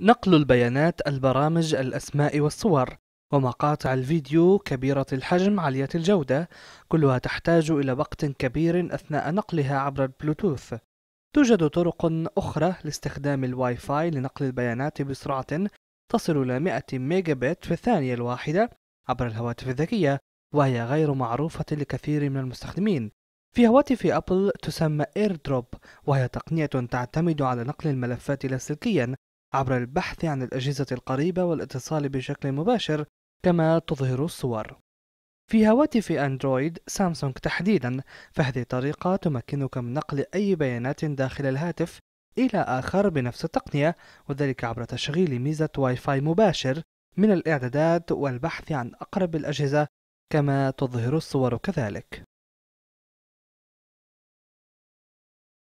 نقل البيانات البرامج الأسماء والصور ومقاطع الفيديو كبيرة الحجم عالية الجودة كلها تحتاج إلى وقت كبير أثناء نقلها عبر البلوتوث توجد طرق أخرى لاستخدام الواي فاي لنقل البيانات بسرعة تصل إلى 100 ميجا بت في الثانية الواحدة عبر الهواتف الذكية وهي غير معروفة لكثير من المستخدمين في هواتف أبل تسمى AirDrop وهي تقنية تعتمد على نقل الملفات لاسلكيا عبر البحث عن الأجهزة القريبة والاتصال بشكل مباشر كما تظهر الصور. في هواتف أندرويد سامسونج تحديدا فهذه الطريقة تمكنك من نقل أي بيانات داخل الهاتف إلى آخر بنفس التقنية وذلك عبر تشغيل ميزة واي فاي مباشر من الإعدادات والبحث عن أقرب الأجهزة كما تظهر الصور كذلك